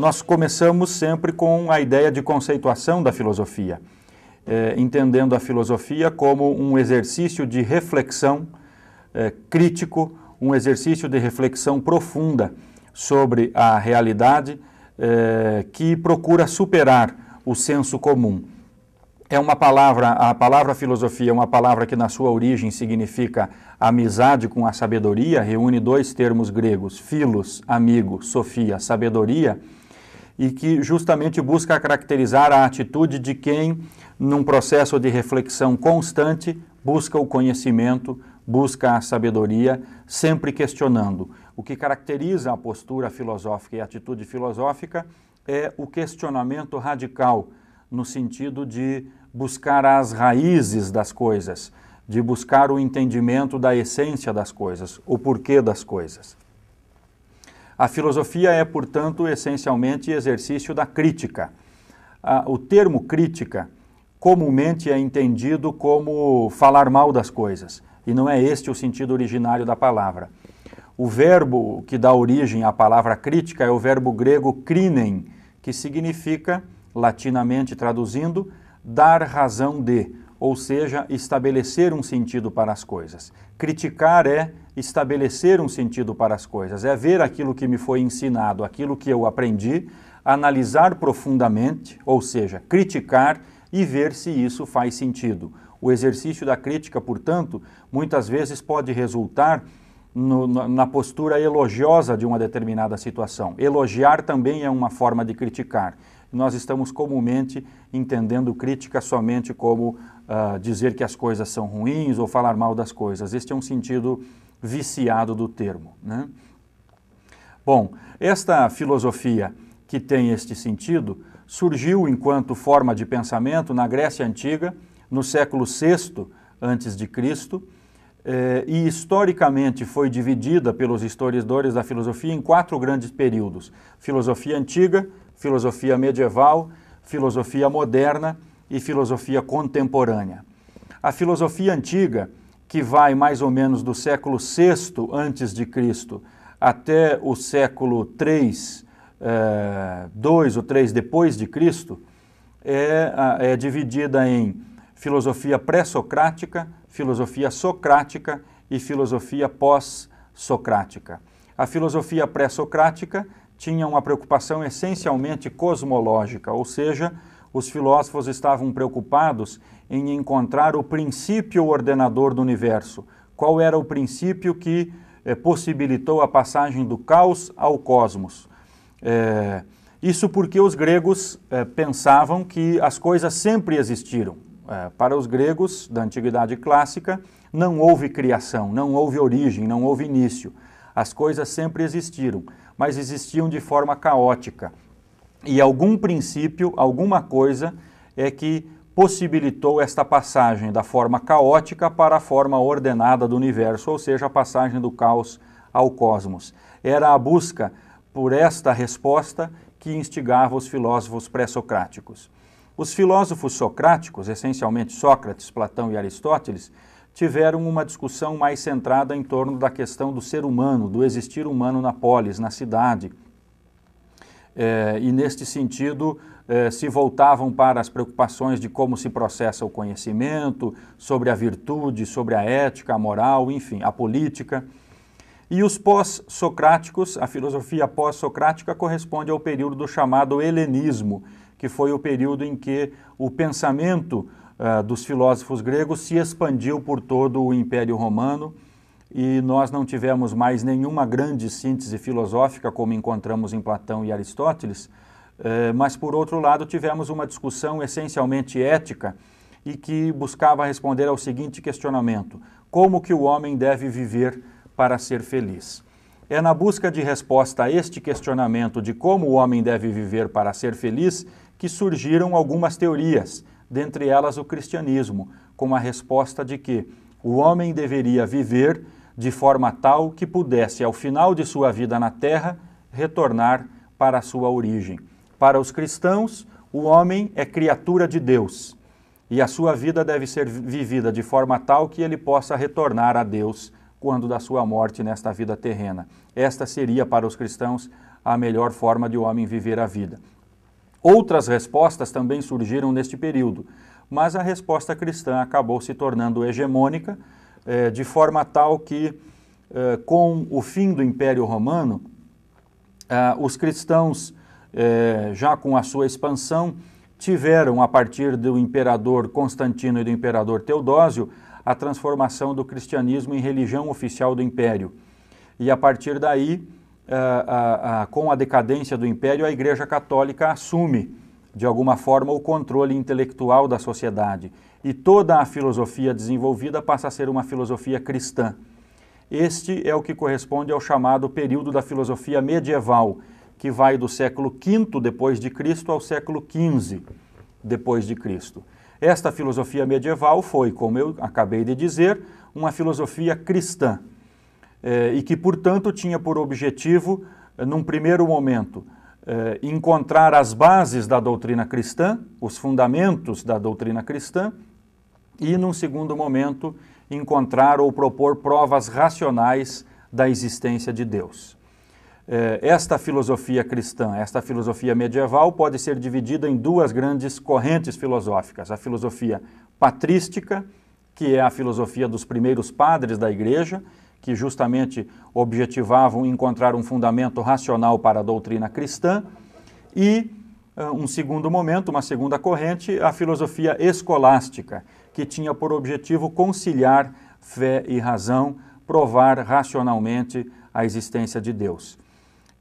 nós começamos sempre com a ideia de conceituação da filosofia, eh, entendendo a filosofia como um exercício de reflexão eh, crítico, um exercício de reflexão profunda sobre a realidade eh, que procura superar o senso comum. É uma palavra, a palavra filosofia é uma palavra que na sua origem significa amizade com a sabedoria, reúne dois termos gregos, filos, amigo, sofia, sabedoria e que justamente busca caracterizar a atitude de quem, num processo de reflexão constante, busca o conhecimento, busca a sabedoria, sempre questionando. O que caracteriza a postura filosófica e a atitude filosófica é o questionamento radical, no sentido de buscar as raízes das coisas, de buscar o entendimento da essência das coisas, o porquê das coisas. A filosofia é, portanto, essencialmente exercício da crítica. Ah, o termo crítica comumente é entendido como falar mal das coisas, e não é este o sentido originário da palavra. O verbo que dá origem à palavra crítica é o verbo grego krinen, que significa, latinamente traduzindo, dar razão de, ou seja, estabelecer um sentido para as coisas. Criticar é estabelecer um sentido para as coisas, é ver aquilo que me foi ensinado, aquilo que eu aprendi, analisar profundamente, ou seja, criticar e ver se isso faz sentido. O exercício da crítica, portanto, muitas vezes pode resultar no, na postura elogiosa de uma determinada situação. Elogiar também é uma forma de criticar. Nós estamos comumente entendendo crítica somente como uh, dizer que as coisas são ruins ou falar mal das coisas. Este é um sentido viciado do termo. Né? Bom, esta filosofia que tem este sentido surgiu enquanto forma de pensamento na Grécia Antiga, no século VI a.C., Cristo eh, e historicamente foi dividida pelos historiadores da filosofia em quatro grandes períodos: filosofia antiga, filosofia medieval, filosofia moderna e filosofia contemporânea. A filosofia antiga que vai mais ou menos do século VI antes de Cristo até o século eh, III, é, ou III depois de Cristo, é, é dividida em filosofia pré-socrática, filosofia socrática e filosofia pós-socrática. A filosofia pré-socrática tinha uma preocupação essencialmente cosmológica, ou seja, os filósofos estavam preocupados em encontrar o princípio ordenador do universo. Qual era o princípio que eh, possibilitou a passagem do caos ao cosmos? É, isso porque os gregos eh, pensavam que as coisas sempre existiram. É, para os gregos da antiguidade clássica, não houve criação, não houve origem, não houve início. As coisas sempre existiram, mas existiam de forma caótica. E algum princípio, alguma coisa é que possibilitou esta passagem da forma caótica para a forma ordenada do universo, ou seja, a passagem do caos ao cosmos. Era a busca por esta resposta que instigava os filósofos pré-socráticos. Os filósofos socráticos, essencialmente Sócrates, Platão e Aristóteles, tiveram uma discussão mais centrada em torno da questão do ser humano, do existir humano na polis, na cidade, eh, e, neste sentido, eh, se voltavam para as preocupações de como se processa o conhecimento, sobre a virtude, sobre a ética, a moral, enfim, a política. E os pós-socráticos, a filosofia pós-socrática corresponde ao período do chamado helenismo, que foi o período em que o pensamento uh, dos filósofos gregos se expandiu por todo o Império Romano e nós não tivemos mais nenhuma grande síntese filosófica como encontramos em Platão e Aristóteles, eh, mas por outro lado tivemos uma discussão essencialmente ética e que buscava responder ao seguinte questionamento: como que o homem deve viver para ser feliz? É na busca de resposta a este questionamento de como o homem deve viver para ser feliz que surgiram algumas teorias, dentre elas o cristianismo, com a resposta de que o homem deveria viver de forma tal que pudesse, ao final de sua vida na terra, retornar para a sua origem. Para os cristãos, o homem é criatura de Deus e a sua vida deve ser vivida de forma tal que ele possa retornar a Deus quando da sua morte nesta vida terrena. Esta seria para os cristãos a melhor forma de o homem viver a vida. Outras respostas também surgiram neste período, mas a resposta cristã acabou se tornando hegemônica é, de forma tal que, é, com o fim do Império Romano, é, os cristãos, já com a sua expansão, tiveram, a partir do imperador Constantino e do imperador Teodósio, a transformação do cristianismo em religião oficial do império. E a partir daí, com a decadência do império, a Igreja Católica assume, de alguma forma, o controle intelectual da sociedade e toda a filosofia desenvolvida passa a ser uma filosofia cristã. Este é o que corresponde ao chamado período da filosofia medieval, que vai do século V depois de Cristo ao século XV depois de Cristo. Esta filosofia medieval foi, como eu acabei de dizer, uma filosofia cristã eh, e que, portanto, tinha por objetivo, eh, num primeiro momento, eh, encontrar as bases da doutrina cristã, os fundamentos da doutrina cristã, e, num segundo momento, encontrar ou propor provas racionais da existência de Deus. Eh, esta filosofia cristã, esta filosofia medieval, pode ser dividida em duas grandes correntes filosóficas: a filosofia patrística, que é a filosofia dos primeiros padres da Igreja, que justamente objetivavam encontrar um fundamento racional para a doutrina cristã, e eh, um segundo momento, uma segunda corrente, a filosofia escolástica, que tinha por objetivo conciliar fé e razão, provar racionalmente a existência de Deus.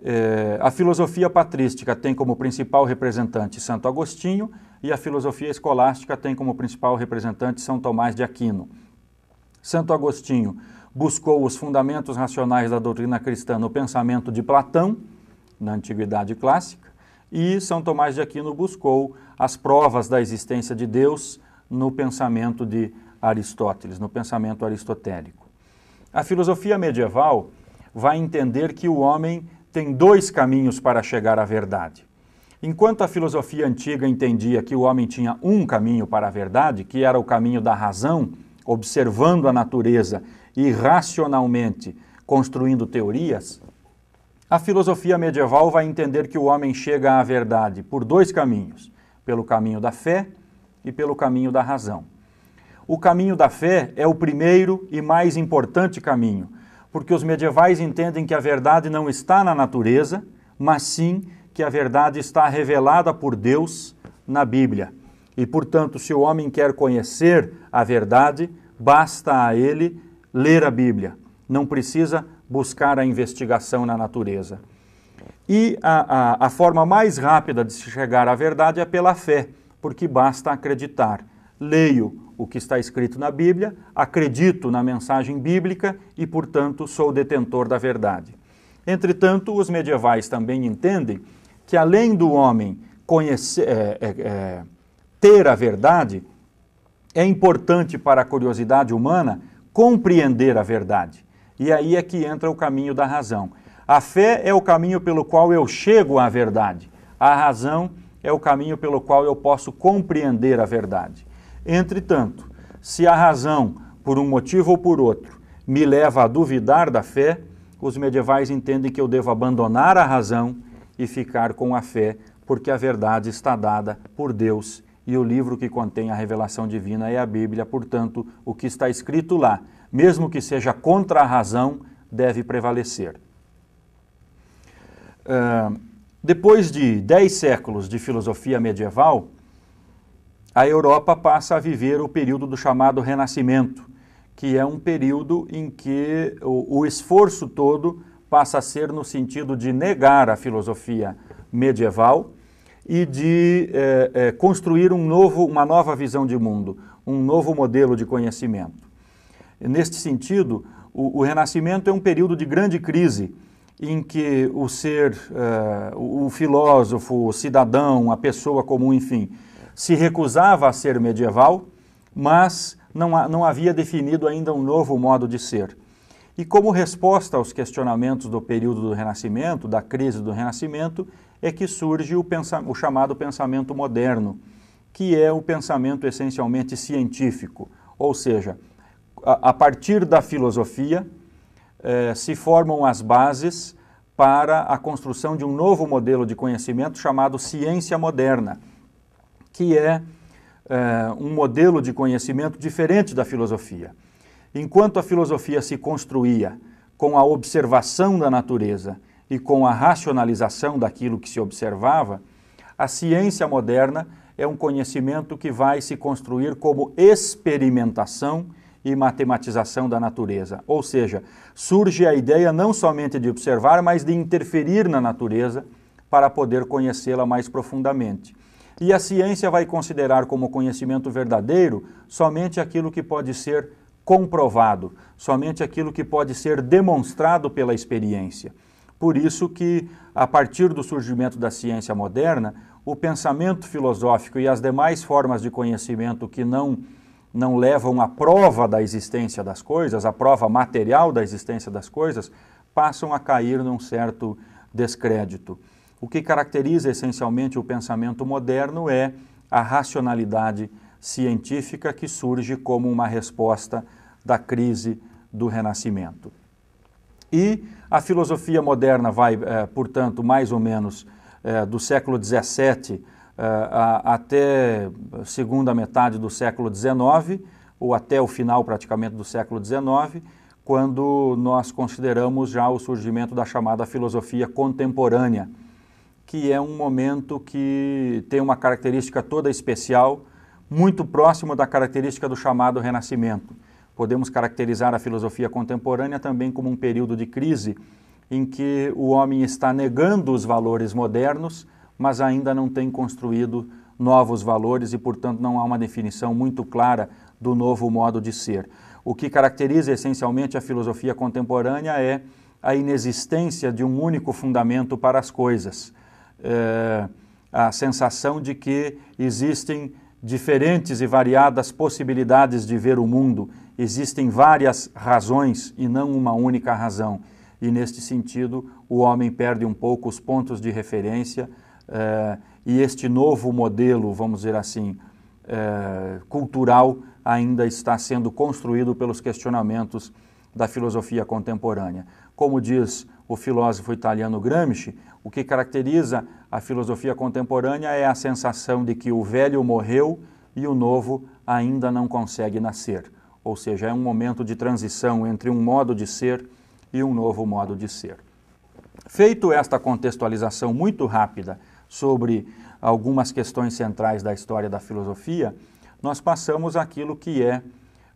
É, a filosofia patrística tem como principal representante Santo Agostinho e a filosofia escolástica tem como principal representante São Tomás de Aquino. Santo Agostinho buscou os fundamentos racionais da doutrina cristã no pensamento de Platão, na Antiguidade Clássica, e São Tomás de Aquino buscou as provas da existência de Deus no pensamento de Aristóteles, no pensamento aristotélico. A filosofia medieval vai entender que o homem tem dois caminhos para chegar à verdade. Enquanto a filosofia antiga entendia que o homem tinha um caminho para a verdade, que era o caminho da razão, observando a natureza e racionalmente construindo teorias, a filosofia medieval vai entender que o homem chega à verdade por dois caminhos: pelo caminho da fé e pelo caminho da razão. O caminho da fé é o primeiro e mais importante caminho, porque os medievais entendem que a verdade não está na natureza, mas sim que a verdade está revelada por Deus na Bíblia. E, portanto, se o homem quer conhecer a verdade, basta a ele ler a Bíblia, não precisa buscar a investigação na natureza. E a, a, a forma mais rápida de se chegar à verdade é pela fé porque basta acreditar. Leio o que está escrito na Bíblia, acredito na mensagem bíblica e, portanto, sou detentor da verdade. Entretanto, os medievais também entendem que, além do homem conhecer, é, é, é, ter a verdade, é importante para a curiosidade humana compreender a verdade. E aí é que entra o caminho da razão. A fé é o caminho pelo qual eu chego à verdade. A razão é é o caminho pelo qual eu posso compreender a verdade. Entretanto, se a razão, por um motivo ou por outro, me leva a duvidar da fé, os medievais entendem que eu devo abandonar a razão e ficar com a fé, porque a verdade está dada por Deus e o livro que contém a revelação divina é a Bíblia, portanto, o que está escrito lá, mesmo que seja contra a razão, deve prevalecer. Uh, depois de dez séculos de filosofia medieval, a Europa passa a viver o período do chamado Renascimento, que é um período em que o, o esforço todo passa a ser no sentido de negar a filosofia medieval e de eh, eh, construir um novo, uma nova visão de mundo, um novo modelo de conhecimento. Neste sentido, o, o Renascimento é um período de grande crise em que o ser, uh, o filósofo, o cidadão, a pessoa comum, enfim, se recusava a ser medieval, mas não, não havia definido ainda um novo modo de ser. E como resposta aos questionamentos do período do Renascimento, da crise do Renascimento, é que surge o, o chamado pensamento moderno, que é o pensamento essencialmente científico, ou seja, a, a partir da filosofia, eh, se formam as bases para a construção de um novo modelo de conhecimento chamado ciência moderna, que é eh, um modelo de conhecimento diferente da filosofia. Enquanto a filosofia se construía com a observação da natureza e com a racionalização daquilo que se observava, a ciência moderna é um conhecimento que vai se construir como experimentação e matematização da natureza. Ou seja, surge a ideia não somente de observar, mas de interferir na natureza para poder conhecê-la mais profundamente. E a ciência vai considerar como conhecimento verdadeiro somente aquilo que pode ser comprovado, somente aquilo que pode ser demonstrado pela experiência. Por isso que, a partir do surgimento da ciência moderna, o pensamento filosófico e as demais formas de conhecimento que não não levam à prova da existência das coisas, à prova material da existência das coisas, passam a cair num certo descrédito. O que caracteriza essencialmente o pensamento moderno é a racionalidade científica que surge como uma resposta da crise do Renascimento. E a filosofia moderna vai, eh, portanto, mais ou menos eh, do século XVII ah, ah, até segunda metade do século XIX, ou até o final praticamente do século XIX, quando nós consideramos já o surgimento da chamada filosofia contemporânea, que é um momento que tem uma característica toda especial, muito próximo da característica do chamado Renascimento. Podemos caracterizar a filosofia contemporânea também como um período de crise em que o homem está negando os valores modernos mas ainda não tem construído novos valores e, portanto, não há uma definição muito clara do novo modo de ser. O que caracteriza essencialmente a filosofia contemporânea é a inexistência de um único fundamento para as coisas, é, a sensação de que existem diferentes e variadas possibilidades de ver o mundo, existem várias razões e não uma única razão. E, neste sentido, o homem perde um pouco os pontos de referência eh, e este novo modelo, vamos dizer assim, eh, cultural ainda está sendo construído pelos questionamentos da filosofia contemporânea. Como diz o filósofo italiano Gramsci, o que caracteriza a filosofia contemporânea é a sensação de que o velho morreu e o novo ainda não consegue nascer. Ou seja, é um momento de transição entre um modo de ser e um novo modo de ser. Feito esta contextualização muito rápida sobre algumas questões centrais da história da filosofia, nós passamos aquilo que é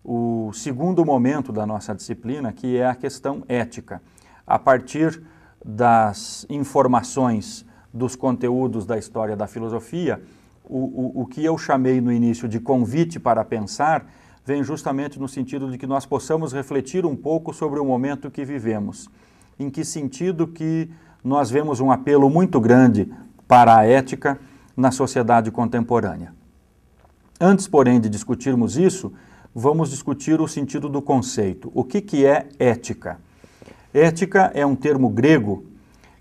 o segundo momento da nossa disciplina, que é a questão ética. A partir das informações dos conteúdos da história da filosofia, o, o, o que eu chamei no início de convite para pensar vem justamente no sentido de que nós possamos refletir um pouco sobre o momento que vivemos. Em que sentido que nós vemos um apelo muito grande para a ética na sociedade contemporânea. Antes, porém, de discutirmos isso, vamos discutir o sentido do conceito. O que, que é ética? Ética é um termo grego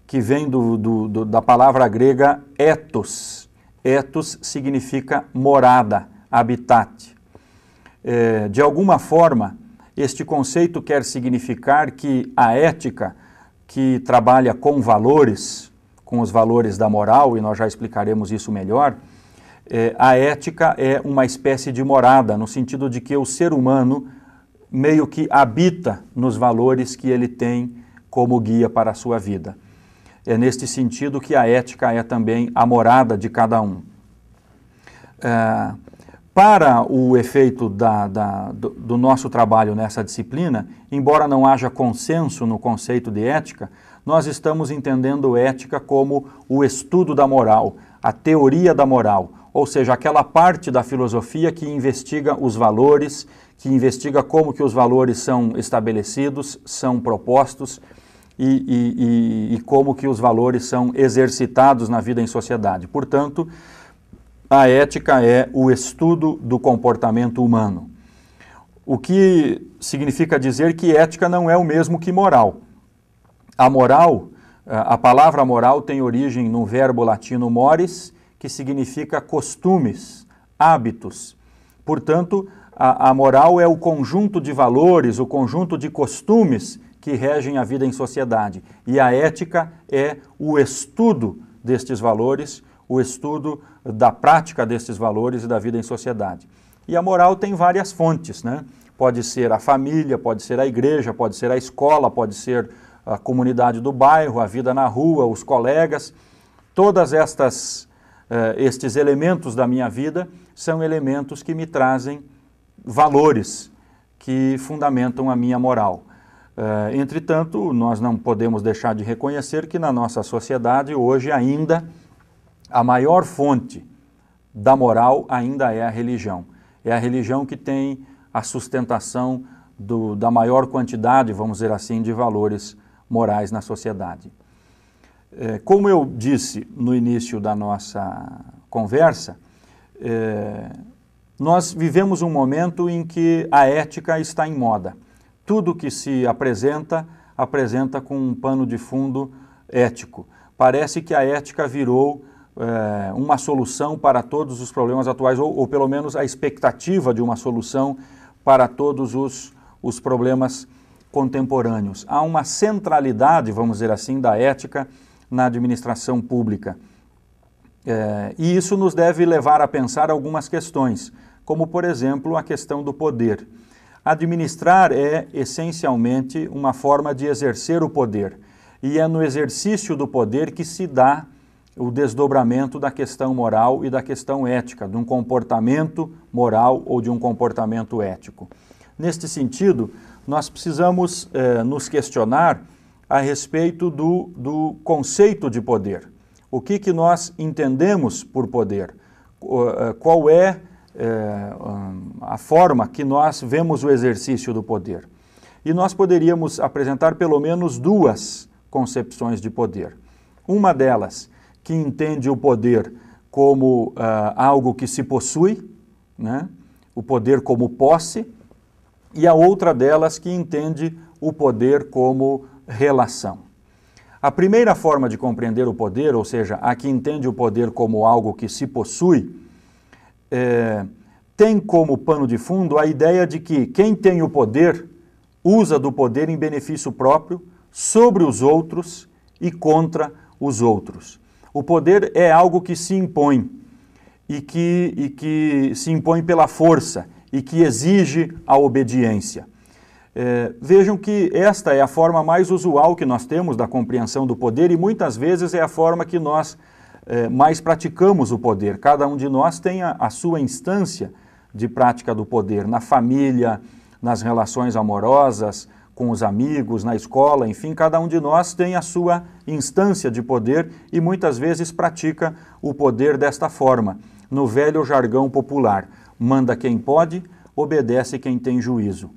que vem do, do, do, da palavra grega ethos. Ethos significa morada, habitat. É, de alguma forma, este conceito quer significar que a ética, que trabalha com valores, com os valores da moral, e nós já explicaremos isso melhor, é, a ética é uma espécie de morada, no sentido de que o ser humano meio que habita nos valores que ele tem como guia para a sua vida. É neste sentido que a ética é também a morada de cada um. É, para o efeito da, da, do, do nosso trabalho nessa disciplina, embora não haja consenso no conceito de ética, nós estamos entendendo ética como o estudo da moral, a teoria da moral, ou seja, aquela parte da filosofia que investiga os valores, que investiga como que os valores são estabelecidos, são propostos e, e, e, e como que os valores são exercitados na vida em sociedade. Portanto, a ética é o estudo do comportamento humano. O que significa dizer que ética não é o mesmo que moral. A moral, eh, a palavra moral tem origem no verbo latino mores, que significa costumes, hábitos. Portanto, a, a moral é o conjunto de valores, o conjunto de costumes que regem a vida em sociedade. E a ética é o estudo destes valores, o estudo da prática destes valores e da vida em sociedade. E a moral tem várias fontes, né? Pode ser a família, pode ser a igreja, pode ser a escola, pode ser a comunidade do bairro, a vida na rua, os colegas, todas estas uh, estes elementos da minha vida são elementos que me trazem valores que fundamentam a minha moral. Uh, entretanto, nós não podemos deixar de reconhecer que na nossa sociedade hoje ainda a maior fonte da moral ainda é a religião. É a religião que tem a sustentação do, da maior quantidade, vamos dizer assim, de valores morais na sociedade. É, como eu disse no início da nossa conversa, é, nós vivemos um momento em que a ética está em moda. Tudo que se apresenta, apresenta com um pano de fundo ético. Parece que a ética virou é, uma solução para todos os problemas atuais, ou, ou, pelo menos a expectativa de uma solução para todos os, os problemas atuais contemporâneos. Há uma centralidade, vamos dizer assim, da ética na administração pública. É, e isso nos deve levar a pensar algumas questões, como, por exemplo, a questão do poder. Administrar é, essencialmente, uma forma de exercer o poder, e é no exercício do poder que se dá o desdobramento da questão moral e da questão ética, de um comportamento moral ou de um comportamento ético. Neste sentido, nós precisamos eh, nos questionar a respeito do, do conceito de poder. O que, que nós entendemos por poder? Eh, qual é eh, a forma que nós vemos o exercício do poder? E nós poderíamos apresentar pelo menos duas concepções de poder. Uma delas, que entende o poder como uh, algo que se possui, né? o poder como posse, e a outra delas que entende o poder como relação. A primeira forma de compreender o poder, ou seja, a que entende o poder como algo que se possui, é, tem como pano de fundo a ideia de que quem tem o poder usa do poder em benefício próprio, sobre os outros e contra os outros. O poder é algo que se impõe e que, e que se impõe pela força e que exige a obediência. É, vejam que esta é a forma mais usual que nós temos da compreensão do poder e muitas vezes é a forma que nós é, mais praticamos o poder. Cada um de nós tem a, a sua instância de prática do poder na família, nas relações amorosas, com os amigos, na escola, enfim, cada um de nós tem a sua instância de poder e muitas vezes pratica o poder desta forma, no velho jargão popular manda quem pode, obedece quem tem juízo.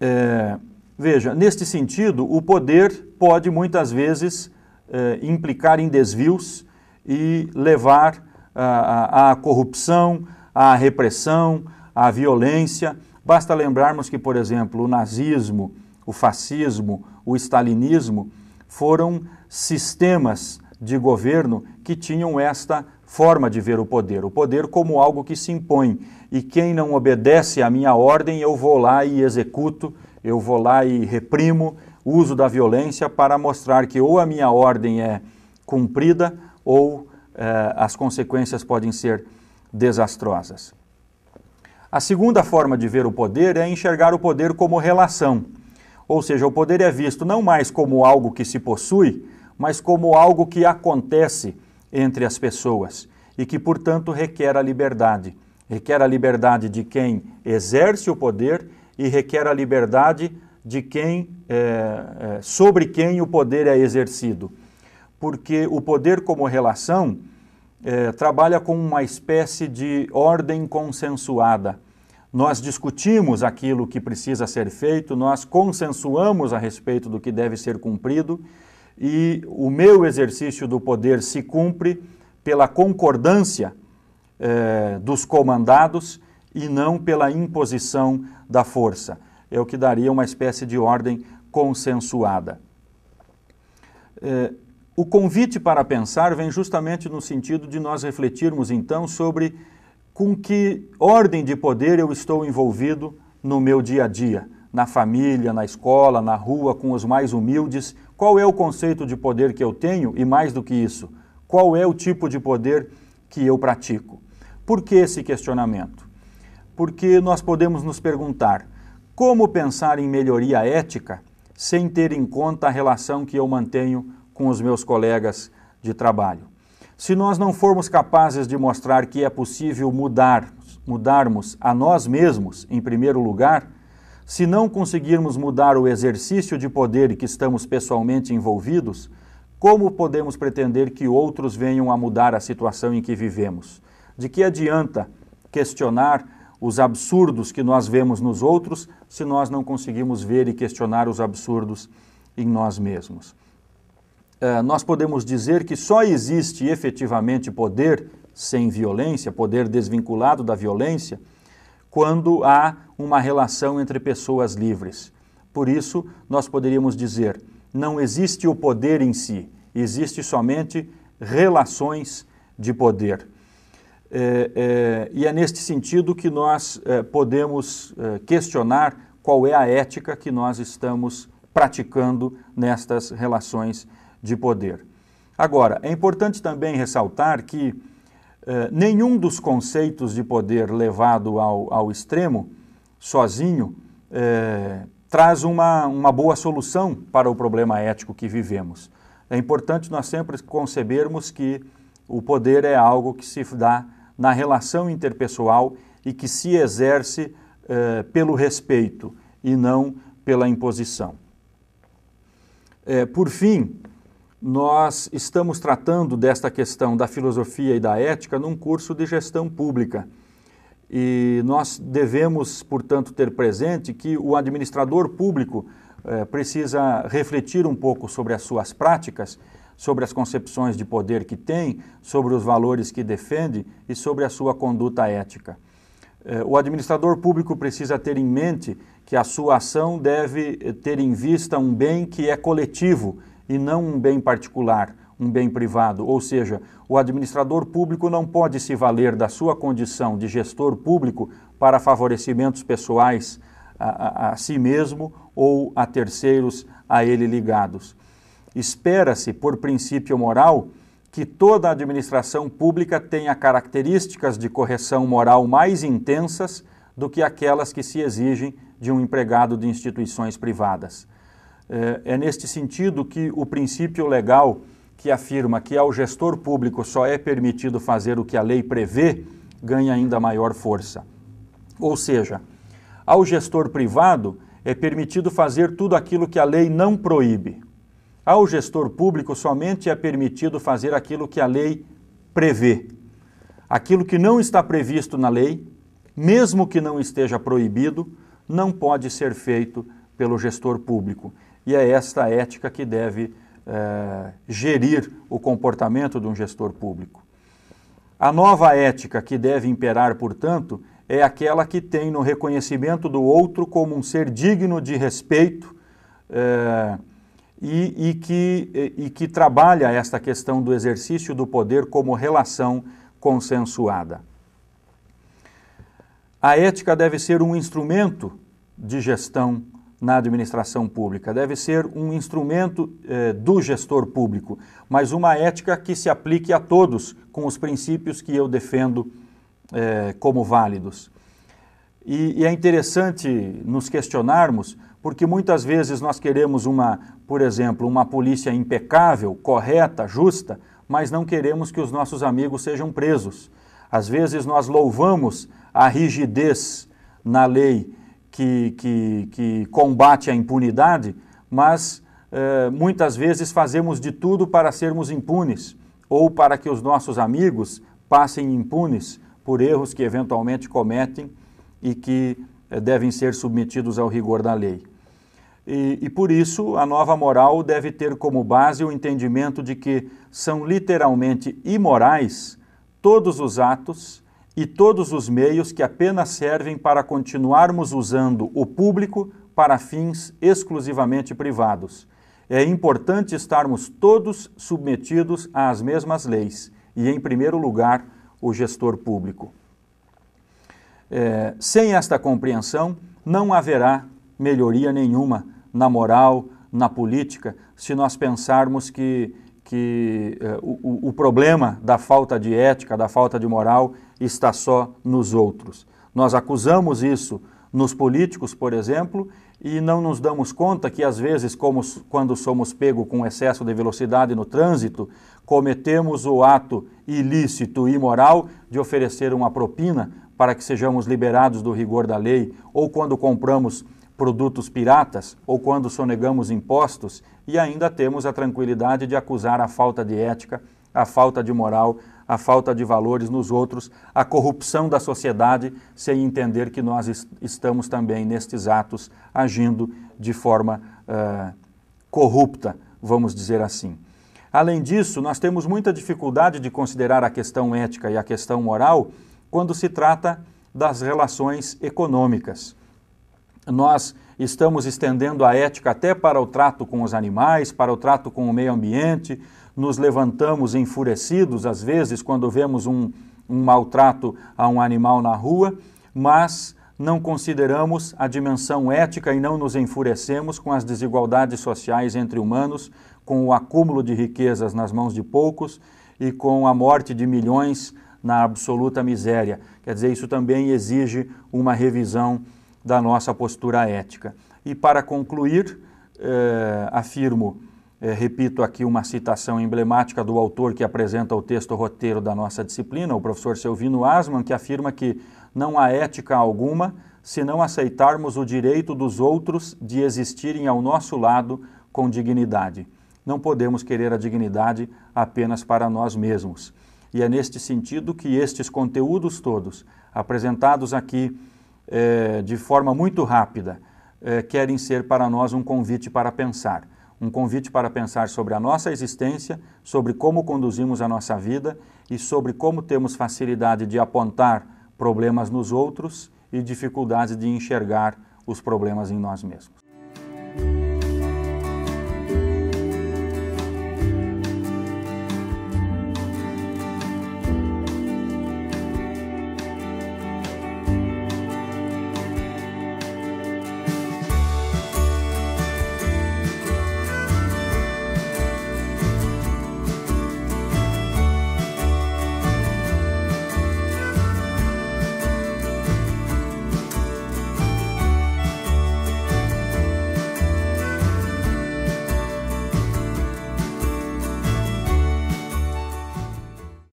É, veja, neste sentido, o poder pode muitas vezes é, implicar em desvios e levar à corrupção, à repressão, à violência. Basta lembrarmos que, por exemplo, o nazismo, o fascismo, o stalinismo foram sistemas de governo que tinham esta forma de ver o poder, o poder como algo que se impõe. E quem não obedece à minha ordem, eu vou lá e executo, eu vou lá e reprimo, uso da violência para mostrar que ou a minha ordem é cumprida ou eh, as consequências podem ser desastrosas. A segunda forma de ver o poder é enxergar o poder como relação. Ou seja, o poder é visto não mais como algo que se possui, mas como algo que acontece entre as pessoas e que, portanto, requer a liberdade. Requer a liberdade de quem exerce o poder e requer a liberdade de quem, é, sobre quem o poder é exercido. Porque o poder como relação é, trabalha com uma espécie de ordem consensuada. Nós discutimos aquilo que precisa ser feito, nós consensuamos a respeito do que deve ser cumprido, e o meu exercício do poder se cumpre pela concordância eh, dos comandados e não pela imposição da força. É o que daria uma espécie de ordem consensuada. Eh, o convite para pensar vem justamente no sentido de nós refletirmos então sobre com que ordem de poder eu estou envolvido no meu dia a dia na família, na escola, na rua, com os mais humildes? Qual é o conceito de poder que eu tenho? E mais do que isso, qual é o tipo de poder que eu pratico? Por que esse questionamento? Porque nós podemos nos perguntar como pensar em melhoria ética sem ter em conta a relação que eu mantenho com os meus colegas de trabalho. Se nós não formos capazes de mostrar que é possível mudar, mudarmos a nós mesmos, em primeiro lugar, se não conseguirmos mudar o exercício de poder que estamos pessoalmente envolvidos, como podemos pretender que outros venham a mudar a situação em que vivemos? De que adianta questionar os absurdos que nós vemos nos outros se nós não conseguimos ver e questionar os absurdos em nós mesmos? Uh, nós podemos dizer que só existe efetivamente poder sem violência, poder desvinculado da violência, quando há uma relação entre pessoas livres. Por isso, nós poderíamos dizer: não existe o poder em si, existe somente relações de poder. É, é, e é neste sentido que nós é, podemos é, questionar qual é a ética que nós estamos praticando nestas relações de poder. Agora, é importante também ressaltar que eh, nenhum dos conceitos de poder levado ao, ao extremo, sozinho, eh, traz uma, uma boa solução para o problema ético que vivemos. É importante nós sempre concebermos que o poder é algo que se dá na relação interpessoal e que se exerce eh, pelo respeito e não pela imposição. por fim, nós estamos tratando desta questão da filosofia e da ética num curso de gestão pública. E nós devemos, portanto, ter presente que o administrador público eh, precisa refletir um pouco sobre as suas práticas, sobre as concepções de poder que tem, sobre os valores que defende e sobre a sua conduta ética. Eh, o administrador público precisa ter em mente que a sua ação deve eh, ter em vista um bem que é coletivo e não um bem particular, um bem privado. Ou seja, o administrador público não pode se valer da sua condição de gestor público para favorecimentos pessoais a, a, a si mesmo ou a terceiros a ele ligados. Espera-se, por princípio moral, que toda a administração pública tenha características de correção moral mais intensas do que aquelas que se exigem de um empregado de instituições privadas. É, é neste sentido que o princípio legal que afirma que ao gestor público só é permitido fazer o que a lei prevê ganha ainda maior força. Ou seja, ao gestor privado é permitido fazer tudo aquilo que a lei não proíbe. Ao gestor público somente é permitido fazer aquilo que a lei prevê. Aquilo que não está previsto na lei, mesmo que não esteja proibido, não pode ser feito pelo gestor público e é esta ética que deve é, gerir o comportamento de um gestor público. A nova ética que deve imperar, portanto, é aquela que tem no reconhecimento do outro como um ser digno de respeito é, e, e, que, e, e que trabalha esta questão do exercício do poder como relação consensuada. A ética deve ser um instrumento de gestão na administração pública. Deve ser um instrumento eh, do gestor público, mas uma ética que se aplique a todos, com os princípios que eu defendo eh, como válidos. E, e é interessante nos questionarmos, porque muitas vezes nós queremos uma, por exemplo, uma polícia impecável, correta, justa, mas não queremos que os nossos amigos sejam presos. Às vezes nós louvamos a rigidez na lei que, que, que combate a impunidade, mas eh, muitas vezes fazemos de tudo para sermos impunes ou para que os nossos amigos passem impunes por erros que eventualmente cometem e que eh, devem ser submetidos ao rigor da lei. E, e, por isso, a nova moral deve ter como base o entendimento de que são literalmente imorais todos os atos e todos os meios que apenas servem para continuarmos usando o público para fins exclusivamente privados. É importante estarmos todos submetidos às mesmas leis e, em primeiro lugar, o gestor público. É, sem esta compreensão, não haverá melhoria nenhuma na moral, na política, se nós pensarmos que que é, o, o problema da falta de ética, da falta de moral, está só nos outros. Nós acusamos isso nos políticos, por exemplo, e não nos damos conta que, às vezes, como, quando somos pegos com excesso de velocidade no trânsito, cometemos o ato ilícito e imoral de oferecer uma propina para que sejamos liberados do rigor da lei, ou quando compramos produtos piratas ou quando sonegamos impostos e ainda temos a tranquilidade de acusar a falta de ética, a falta de moral, a falta de valores nos outros, a corrupção da sociedade, sem entender que nós est estamos também nestes atos agindo de forma uh, corrupta, vamos dizer assim. Além disso, nós temos muita dificuldade de considerar a questão ética e a questão moral quando se trata das relações econômicas nós estamos estendendo a ética até para o trato com os animais, para o trato com o meio ambiente, nos levantamos enfurecidos, às vezes, quando vemos um, um maltrato a um animal na rua, mas não consideramos a dimensão ética e não nos enfurecemos com as desigualdades sociais entre humanos, com o acúmulo de riquezas nas mãos de poucos e com a morte de milhões na absoluta miséria. Quer dizer, isso também exige uma revisão da nossa postura ética. E para concluir, eh, afirmo, eh, repito aqui uma citação emblemática do autor que apresenta o texto roteiro da nossa disciplina, o professor Selvino Asman, que afirma que não há ética alguma se não aceitarmos o direito dos outros de existirem ao nosso lado com dignidade. Não podemos querer a dignidade apenas para nós mesmos. E é neste sentido que estes conteúdos todos apresentados aqui é, de forma muito rápida, é, querem ser para nós um convite para pensar. Um convite para pensar sobre a nossa existência, sobre como conduzimos a nossa vida e sobre como temos facilidade de apontar problemas nos outros e dificuldade de enxergar os problemas em nós mesmos.